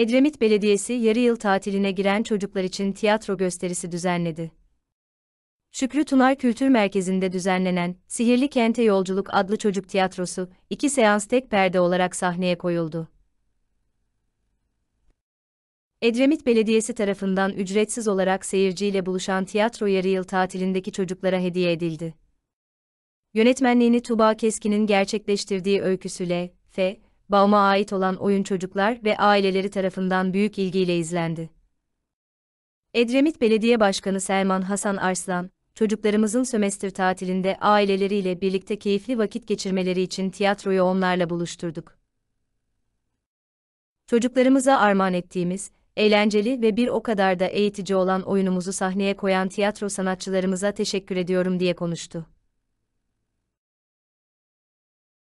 Edremit Belediyesi yarı yıl tatiline giren çocuklar için tiyatro gösterisi düzenledi. Şükrü Tunay Kültür Merkezi'nde düzenlenen Sihirli Kente Yolculuk adlı çocuk tiyatrosu, iki seans tek perde olarak sahneye koyuldu. Edremit Belediyesi tarafından ücretsiz olarak seyirciyle buluşan tiyatro yarı yıl tatilindeki çocuklara hediye edildi. Yönetmenliğini Tuba Keskin'in gerçekleştirdiği öyküsüyle F. Baum'a ait olan oyun çocuklar ve aileleri tarafından büyük ilgiyle izlendi. Edremit Belediye Başkanı Selman Hasan Arslan, çocuklarımızın sömestr tatilinde aileleriyle birlikte keyifli vakit geçirmeleri için tiyatroyu onlarla buluşturduk. Çocuklarımıza armağan ettiğimiz, eğlenceli ve bir o kadar da eğitici olan oyunumuzu sahneye koyan tiyatro sanatçılarımıza teşekkür ediyorum diye konuştu.